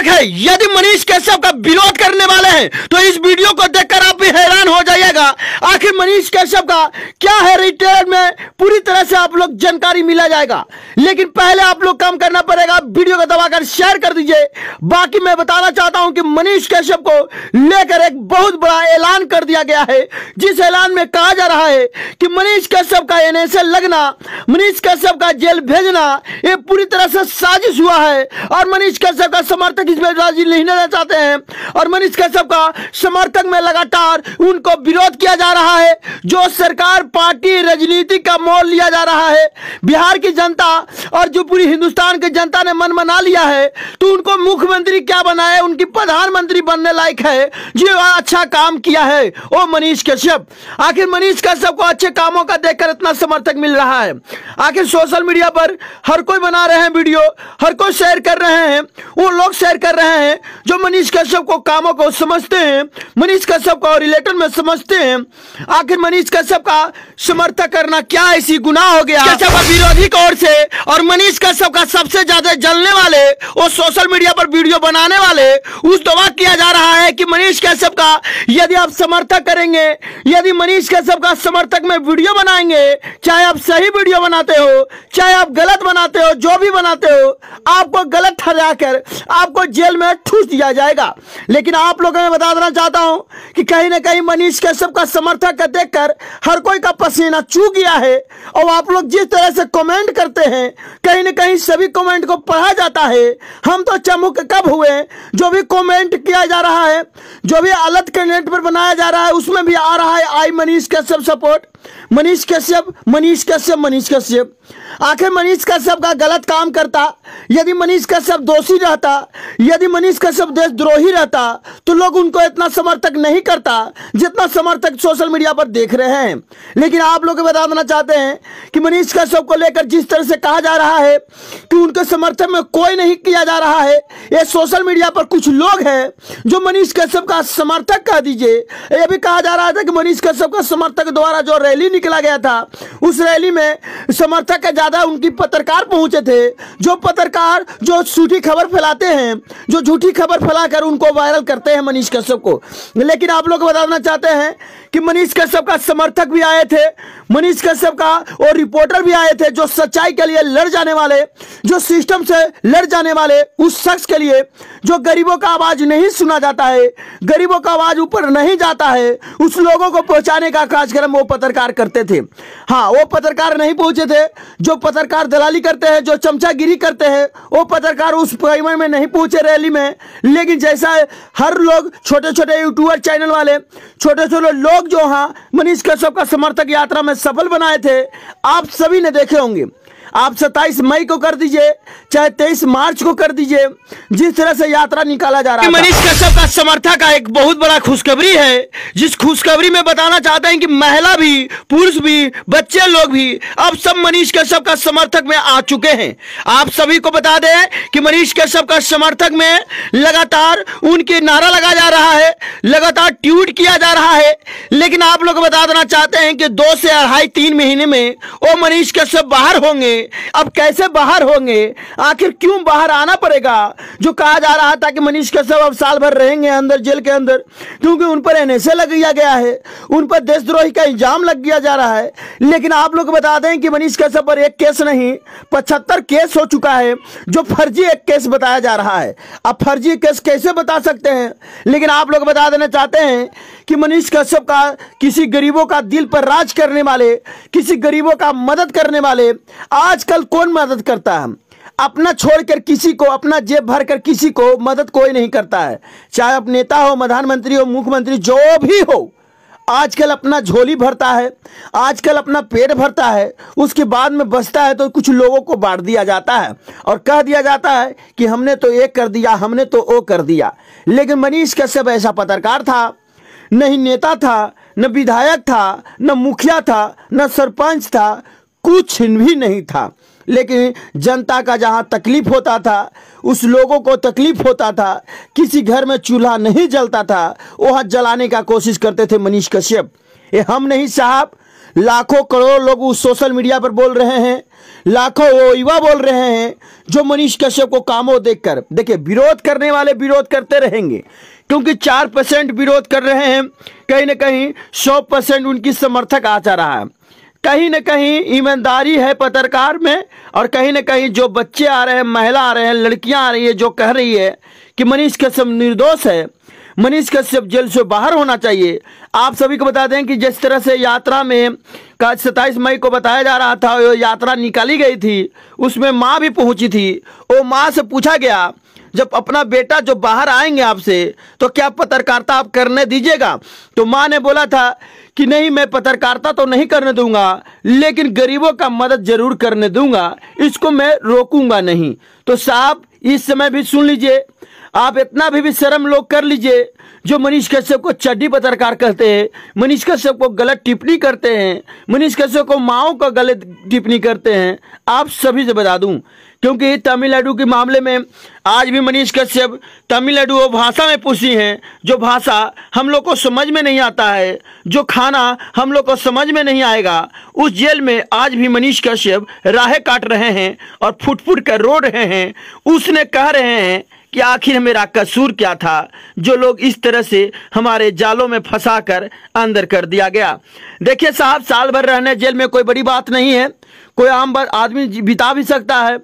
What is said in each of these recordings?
नमक है यदि मनीष कश्यप का विरोध करने वाले हैं तो इस वीडियो को देखकर आप भी हैरान हो जाइएगा आखिर मनीष कश्यप का क्या है रिटेल में पूरी तरह से आप लोग जानकारी मिला जाएगा लेकिन पहले आप लोग काम करना पड़ेगा वीडियो को दबाकर शेयर कर दीजिए बाकी मैं बताना चाहता हूं कि मनीष कश्यप को लेकर एक बहुत बड़ा ऐलान कर दिया गया है जिस ऐलान में कहा जा रहा है कि मनीष कश्यप का एन लगना मनीष कश्यप का जेल भेजना ये पूरी तरह से साजिश हुआ है और मनीष कश्यप का समर्थक जिसमें राजीव नहीं लेना चाहते हैं और मनीष कश्यप का समर्थक में लगातार उनको विरोध किया जा रहा है जो सरकार पार्टी राजनीति का मोल लिया जा रहा है बिहार की जनता और जो पूरी हिंदुस्तान की जनता ने मन मना लिया है तो उनको मुख्यमंत्री क्या बनाए उनकी प्रधानमंत्री बनने लायक है जो अच्छा काम किया है वो मनीष कश्यप आखिर मनीष कश्यप को अच्छे कामों का देखकर इतना समर्थक मिल रहा है आखिर सोशल मीडिया पर हर कोई बना रहे हैं वीडियो हर कोई शेयर कर रहे हैं वो लोग शेयर कर रहे हैं जो मनीष कश्यप को कामों को समझते हैं मनीष कश्यप को रिलेटर में समझते हैं आखिर मनीष कश्यप का समर्थक करना क्या ऐसी गुनाह हो गया कश्यप विरोधी कौर से और मनीष कश्यप का सबसे ज्यादा जलने वाले और सोशल मीडिया पर वीडियो बनाने वाले उस दवा किया जा रहा है कि मनीष कश्यप का यदि आप समर्थक करेंगे यदि मनीष कश्यप का समर्थक में वीडियो बनाएंगे चाहे आप सही वीडियो बनाते हो चाहे आप गलत बनाते हो जो भी बनाते हो आपको गलत ठहरा कर आपको जेल में ठूस दिया जाएगा लेकिन आप लोगों में बता देना चाहता हूं कि कहीं ना कहीं मनीष कश्यप का समर्थक देखकर हर कोई का पसीना चू गया है और आप लोग जिस तरह से कमेंट करते हैं कहीं ना कहीं सभी कमेंट को पढ़ा जाता है हम तो चमुक कब हुए जो भी कमेंट किया जा रहा है जो भी अलग कैंडिडेट पर बनाया जा रहा है उसमें भी आ रहा है आई मनीष कश्यप सपोर्ट मनीष कश्यप मनीष कश्यप मनीष कश्यप आखिर मनीष कश्यप का गलत काम करता यदि मनीष कश्यप दोषी रहता यदि मनीष कश्यप देशद्रोही रहता तो लोग उनको इतना समर्थक नहीं करता जितना समर्थक सोशल मीडिया पर देख रहे हैं लेकिन आप लोग बता देना चाहते हैं कि मनीष कश्यप को लेकर जिस तरह से कहा जा रहा है कि उनके समर्थन में कोई नहीं किया जा रहा है ये सोशल मीडिया पर कुछ लोग हैं जो मनीष कश्यप का समर्थक कह दीजिए यह भी कहा जा रहा था कि मनीष कश्यप का समर्थक द्वारा जो रैली निकला गया था उस रैली में समर्थक का ज़्यादा उनकी पत्रकार पहुंचे थे जो पत्रकार जो झूठी खबर फैलाते हैं जो झूठी खबर फैलाकर उनको वायरल करते हैं मनीष कश्यप को लेकिन आप लोग बताना चाहते हैं कि मनीष कश्यप का समर्थक भी आए थे मनीष कश्यप का और रिपोर्टर भी आए थे जो सच्चाई के लिए लड़ जाने वाले जो सिस्टम से लड़ जाने वाले उस शख्स के लिए जो गरीबों का आवाज़ नहीं सुना जाता है गरीबों का आवाज़ ऊपर नहीं जाता है उस लोगों को पहुंचाने का कार्यक्रम वो पत्रकार कर करते थे हाँ वो पत्रकार नहीं पहुंचे थे जो पत्रकार दलाली करते हैं जो चमचागिरी करते हैं वो पत्रकार उस पैमाने में नहीं पहुंचे रैली में लेकिन जैसा हर लोग छोटे छोटे यूट्यूबर चैनल वाले छोटे छोटे लोग जो हाँ मनीष कश्यप का समर्थक यात्रा में सफल बनाए थे आप सभी ने देखे होंगे आप 27 मई को कर दीजिए चाहे 23 मार्च को कर दीजिए जिस तरह से यात्रा निकाला जा रहा है मनीष कश्यप का समर्थक का एक बहुत बड़ा खुशखबरी है जिस खुशखबरी में बताना चाहते हैं कि महिला भी पुरुष भी बच्चे लोग भी अब सब मनीष कश्यप का समर्थक में आ चुके हैं आप सभी को बता दें कि मनीष कश्यप का समर्थक में लगातार उनके नारा लगा जा रहा है लगातार ट्वीट किया जा रहा है लेकिन आप लोग बता देना चाहते हैं कि दो से अढ़ाई तीन महीने में वो मनीष कश्यप बाहर होंगे अब कैसे बाहर होंगे आखिर क्यों बाहर आना पड़ेगा जो कहा जा रहा था कि मनीष कश्यप अब साल भर रहेंगे अंदर जेल के अंदर क्योंकि उन पर एन लग दिया गया है उन पर देशद्रोही का इंजाम लग दिया जा रहा है लेकिन आप लोग बता दें कि मनीष कश्यप पर एक केस नहीं पचहत्तर केस हो चुका है जो फर्जी एक केस बताया जा रहा है अब फर्जी केस कैसे बता सकते हैं लेकिन आप लोग बता देना चाहते हैं कि मनीष कश्यप का किसी गरीबों का दिल पर राज करने वाले किसी गरीबों का मदद करने वाले आप आजकल कौन मदद करता है अपना छोड़कर किसी को अपना जेब भर कर किसी को मदद कोई नहीं करता है चाहे आप नेता हो प्रधानमंत्री हो मुख्यमंत्री जो भी हो आजकल अपना झोली भरता है आजकल अपना पेट भरता है उसके बाद में बचता है तो कुछ लोगों को बांट दिया जाता है और कह दिया जाता है कि हमने तो ये कर दिया हमने तो वो कर दिया लेकिन मनीष कश्यप ऐसा पत्रकार था न ही नेता था न विधायक था न मुखिया था न सरपंच था कुछ छिन भी नहीं था लेकिन जनता का जहां तकलीफ होता था उस लोगों को तकलीफ होता था किसी घर में चूल्हा नहीं जलता था वह जलाने का कोशिश करते थे मनीष कश्यप ये हम नहीं साहब लाखों करोड़ लोग उस सोशल मीडिया पर बोल रहे हैं लाखों वो युवा बोल रहे हैं जो मनीष कश्यप को कामों देखकर देखिए विरोध करने वाले विरोध करते रहेंगे क्योंकि चार परसेंट विरोध कर रहे हैं कहीं ना कहीं सौ परसेंट उनकी समर्थक आ जा रहा है कहीं ना कहीं ईमानदारी है पत्रकार में और कहीं ना कहीं जो बच्चे आ रहे हैं महिला आ रहे हैं लड़कियां आ रही है जो कह रही है कि मनीष कश्यप निर्दोष है मनीष कश्यप जेल से बाहर होना चाहिए आप सभी को बता दें कि जिस तरह से यात्रा में का सत्ताईस मई को बताया जा रहा था यात्रा निकाली गई थी उसमें माँ भी पहुंची थी वो माँ से पूछा गया जब अपना बेटा जो बाहर आएंगे आपसे तो क्या पत्रकारिता आप करने दीजिएगा तो माँ ने बोला था कि नहीं मैं पत्रकारिता तो नहीं करने दूंगा लेकिन गरीबों का मदद जरूर करने दूंगा इसको मैं रोकूंगा नहीं तो साहब इस समय भी सुन लीजिए आप इतना भी भी शर्म लोग कर लीजिए जो मनीष कश्यप को चड्डी पत्रकार कहते हैं मनीष कश्यप को गलत टिप्पणी करते हैं मनीष कश्यप को माओ का गलत टिप्पणी करते हैं आप सभी से बता दूं क्योंकि तमिलनाडु के मामले में आज भी मनीष कश्यप तमिलनाडु वो भाषा में पूछी हैं जो भाषा हम लोग को समझ में नहीं आता है जो खाना हम लोग को समझ में नहीं आएगा उस जेल में आज भी मनीष कश्यप राहे काट रहे हैं और फुट फुट कर रो रहे हैं उसने कह रहे हैं कि आखिर मेरा कसूर क्या था जो लोग इस तरह से हमारे जालों में फंसा कर अंदर कर दिया गया देखिए साहब साल भर रहने जेल में कोई बड़ी बात नहीं है कोई आम आदमी बिता भी सकता है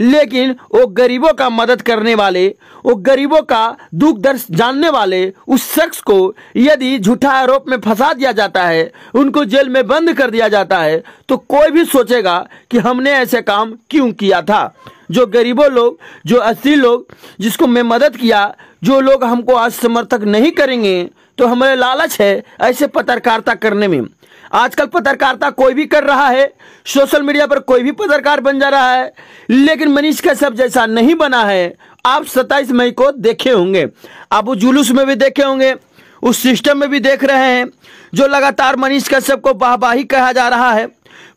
लेकिन वो गरीबों का मदद करने वाले वो गरीबों का दुख दर्श जानने वाले उस शख्स को यदि झूठा आरोप में फंसा दिया जाता है उनको जेल में बंद कर दिया जाता है तो कोई भी सोचेगा कि हमने ऐसे काम क्यों किया था जो गरीबों लोग जो असली लोग जिसको मैं मदद किया जो लोग हमको आज समर्थक नहीं करेंगे तो हमारे लालच है ऐसे पत्रकारिता करने में आजकल पत्रकारिता कोई भी कर रहा है सोशल मीडिया पर कोई भी पत्रकार बन जा रहा है लेकिन मनीष कश्यप जैसा नहीं बना है आप 27 मई को देखे होंगे आप उस जुलूस में भी देखे होंगे उस सिस्टम में भी देख रहे हैं जो लगातार मनीष कश्यप को वाहवाही कहा जा रहा है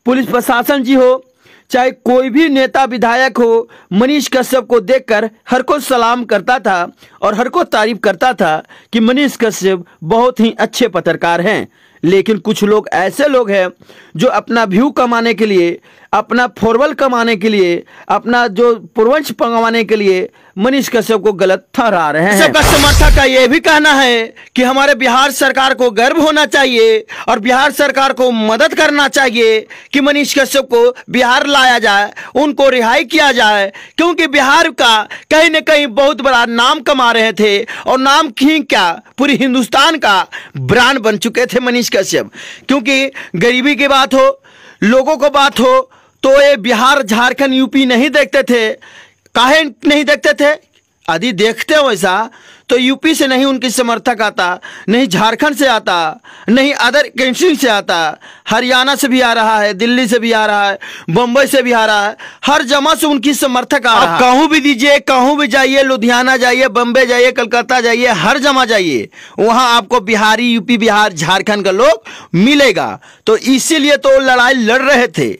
पुलिस प्रशासन जी हो चाहे कोई भी नेता विधायक हो मनीष कश्यप को देखकर हर को सलाम करता था और हर को तारीफ करता था कि मनीष कश्यप बहुत ही अच्छे पत्रकार हैं लेकिन कुछ लोग ऐसे लोग हैं जो अपना व्यू कमाने के लिए अपना फॉरवल कमाने के लिए अपना जो पूर्वंश कमाने के लिए मनीष कश्यप को गलत ठहरा रहे हैं सबका समर्थक का यह भी कहना है कि हमारे बिहार सरकार को गर्व होना चाहिए और बिहार सरकार को मदद करना चाहिए कि मनीष कश्यप को बिहार लाया जाए उनको रिहाई किया जाए क्योंकि बिहार का कहीं न कहीं बहुत बड़ा नाम कमा रहे थे और नाम ही क्या पूरी हिंदुस्तान का ब्रांड बन चुके थे मनीष कश्यप क्योंकि गरीबी की बात हो लोगों को बात हो तो ये बिहार झारखंड यूपी नहीं देखते थे काहे नहीं देखते थे आदि देखते हो ऐसा तो यूपी से नहीं उनके समर्थक आता नहीं झारखंड से आता नहीं अदर कंट्री से आता हरियाणा से भी आ रहा है दिल्ली से भी आ रहा है बम्बई से भी आ रहा है हर जमा से उनकी समर्थक आ रहा है भी दीजिए कहूँ भी जाइए लुधियाना जाइए बम्बे जाइए कलकत्ता जाइए हर जमा जाइए वहां आपको बिहारी यूपी बिहार झारखंड का लोग मिलेगा तो इसीलिए तो लड़ाई लड़ रहे थे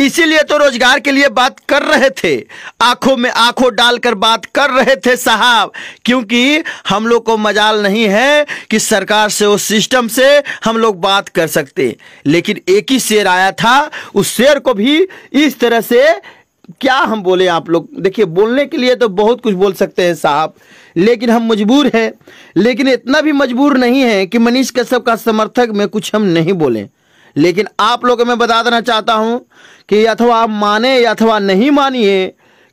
इसीलिए तो रोजगार के लिए बात कर रहे थे आंखों में आंखों डालकर बात कर रहे थे साहब क्योंकि हम लोग को मजाल नहीं है कि सरकार से उस सिस्टम से हम लोग बात कर सकते लेकिन एक ही शेर आया था उस शेर को भी इस तरह से क्या हम बोले आप लोग देखिए बोलने के लिए तो बहुत कुछ बोल सकते हैं साहब लेकिन हम मजबूर हैं लेकिन इतना भी मजबूर नहीं है कि मनीष कश्यप का समर्थक में कुछ हम नहीं बोलें लेकिन आप लोगों में बता देना चाहता हूं कि अथवा आप माने अथवा नहीं मानिए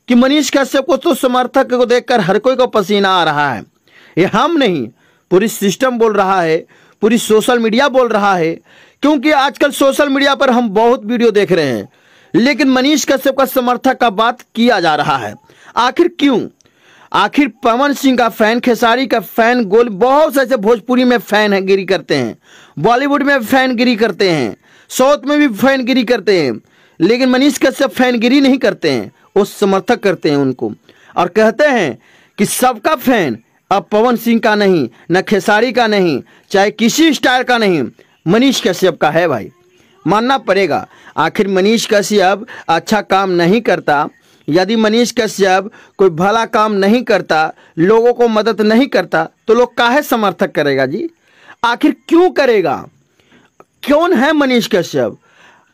कि मनीष कश्यप को तो समर्थक को देखकर हर कोई को पसीना आ रहा है ये हम नहीं पूरी सिस्टम बोल रहा है पूरी सोशल मीडिया बोल रहा है क्योंकि आजकल सोशल मीडिया पर हम बहुत वीडियो देख रहे हैं लेकिन मनीष कश्यप का समर्थक का बात किया जा रहा है आखिर क्यों आखिर पवन सिंह का फैन खेसारी का फैन गोल बहुत से ऐसे भोजपुरी में फैन है गिरी करते हैं बॉलीवुड में फैनगिरी करते हैं साउथ में भी फैनगिरी करते हैं लेकिन मनीष कश्यप फैनगिरी नहीं करते हैं वो समर्थक करते हैं उनको और कहते हैं कि सबका फैन अब पवन सिंह का नहीं न खेसारी का नहीं चाहे किसी स्टार का नहीं मनीष कश्यप का है भाई मानना पड़ेगा आखिर मनीष कश्यप अच्छा काम नहीं करता यदि मनीष कश्यप कोई भला काम नहीं करता लोगों को मदद नहीं करता तो लोग काहे समर्थक करेगा जी आखिर क्यों करेगा कौन है मनीष कश्यप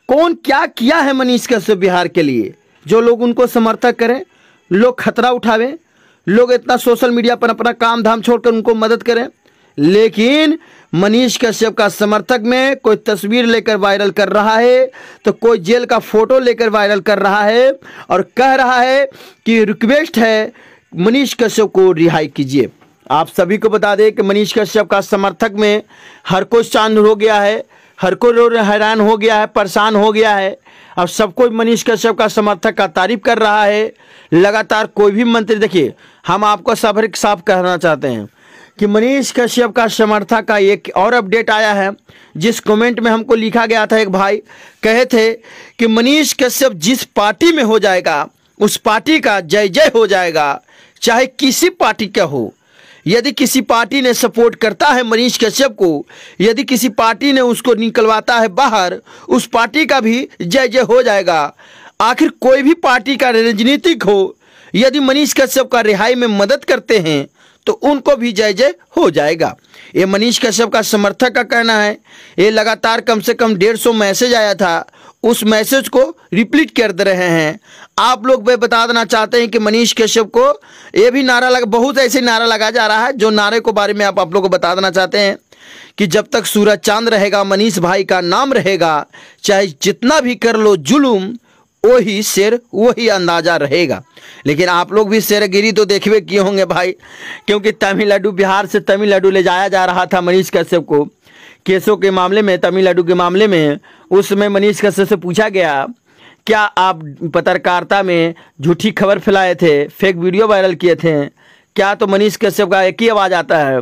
कौन क्या किया है मनीष कश्यप बिहार के लिए जो लोग उनको समर्थक करें लोग खतरा उठावे लोग इतना सोशल मीडिया पर अपना काम धाम छोड़कर उनको मदद करें लेकिन मनीष कश्यप का समर्थक में कोई तस्वीर लेकर वायरल कर रहा है तो कोई जेल का फोटो लेकर वायरल कर रहा है और कह रहा है कि रिक्वेस्ट है मनीष कश्यप को रिहाई कीजिए आप सभी को बता दें कि मनीष कश्यप का समर्थक में हर कोई चांद हो गया है हर कोई हैरान हो गया है परेशान हो गया है अब सबको मनीष कश्यप का समर्थक का तारीफ कर रहा है लगातार कोई भी मंत्री देखिए हम आपको सफर साफ कहना चाहते हैं कि मनीष कश्यप का समर्थक का एक और अपडेट आया है जिस कमेंट में हमको लिखा गया था एक भाई कहे थे कि मनीष कश्यप जिस पार्टी में हो जाएगा उस पार्टी का जय जय हो जाएगा चाहे किसी पार्टी का हो यदि किसी पार्टी ने सपोर्ट करता है मनीष कश्यप को यदि किसी पार्टी ने उसको निकलवाता है बाहर उस पार्टी का भी जय जय हो जाएगा आखिर कोई भी पार्टी का राजनीतिक हो यदि मनीष कश्यप का रिहाई में मदद करते हैं तो उनको भी जय जय हो जाएगा ये मनीष कश्यप का समर्थक का कहना है ये लगातार कम से कम डेढ़ सौ मैसेज आया था उस मैसेज को रिप्लीट कर दे रहे हैं आप लोग वे बता देना चाहते हैं कि मनीष कश्यप को ये भी नारा लगा बहुत ऐसे नारा लगा जा रहा है जो नारे को बारे में आप आप लोग को बता देना चाहते हैं कि जब तक सूरज चांद रहेगा मनीष भाई का नाम रहेगा चाहे जितना भी कर लो जुलूम वही शेर वही अंदाजा रहेगा लेकिन आप लोग भी शेरगिरी तो देखे किए होंगे भाई क्योंकि तमिलनाडु बिहार से तमिलनाडु ले जाया जा रहा था मनीष कश्यप को केसों के मामले में तमिलनाडु के मामले में उस समय मनीष कश्यप से पूछा गया क्या आप पत्रकारिता में झूठी खबर फैलाए थे फेक वीडियो वायरल किए थे क्या तो मनीष कश्यप का एक ही आवाज़ आता है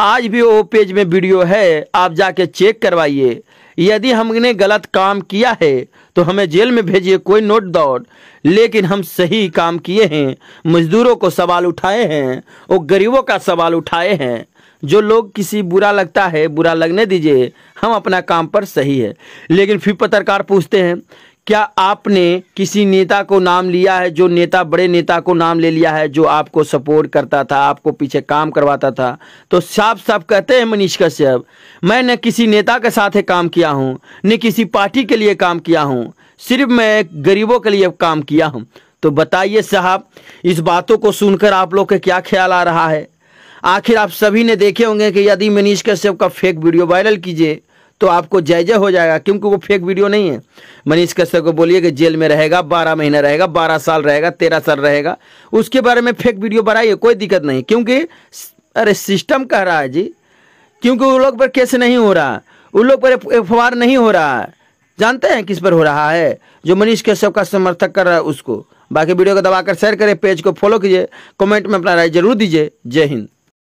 आज भी वो पेज में वीडियो है आप जाके चेक करवाइए यदि हमने गलत काम किया है तो हमें जेल में भेजिए कोई नोट दौड़ लेकिन हम सही काम किए हैं मजदूरों को सवाल उठाए हैं और गरीबों का सवाल उठाए हैं जो लोग किसी बुरा लगता है बुरा लगने दीजिए हम अपना काम पर सही है लेकिन फिर पत्रकार पूछते हैं क्या आपने किसी नेता को नाम लिया है जो नेता बड़े नेता को नाम ले लिया है जो आपको सपोर्ट करता था आपको पीछे काम करवाता था तो साफ साफ कहते हैं मनीष कश्यप मैं न किसी नेता के साथ काम किया हूँ न किसी पार्टी के लिए काम किया हूँ सिर्फ मैं गरीबों के लिए काम किया हूँ तो बताइए साहब इस बातों को सुनकर आप लोग का क्या ख्याल आ रहा है आखिर आप सभी ने देखे होंगे कि यदि मनीष कश्यप का फेक वीडियो वायरल कीजिए तो आपको जय जय हो जाएगा क्योंकि वो फेक वीडियो नहीं है मनीष कश्यप को बोलिए कि जेल में रहेगा बारह महीना रहेगा बारह साल रहेगा तेरह साल रहेगा उसके बारे में फेक वीडियो बनाइए कोई दिक्कत नहीं क्योंकि अरे सिस्टम कह रहा है जी क्योंकि उन लोग पर केस नहीं हो रहा उन लोग पर एफ नहीं हो रहा है जानते हैं किस पर हो रहा है जो मनीष कश्यप का समर्थक कर रहा है उसको बाकी वीडियो को दबाकर शेयर करें पेज को फॉलो कीजिए कमेंट में अपना राय जरूर दीजिए जय हिंद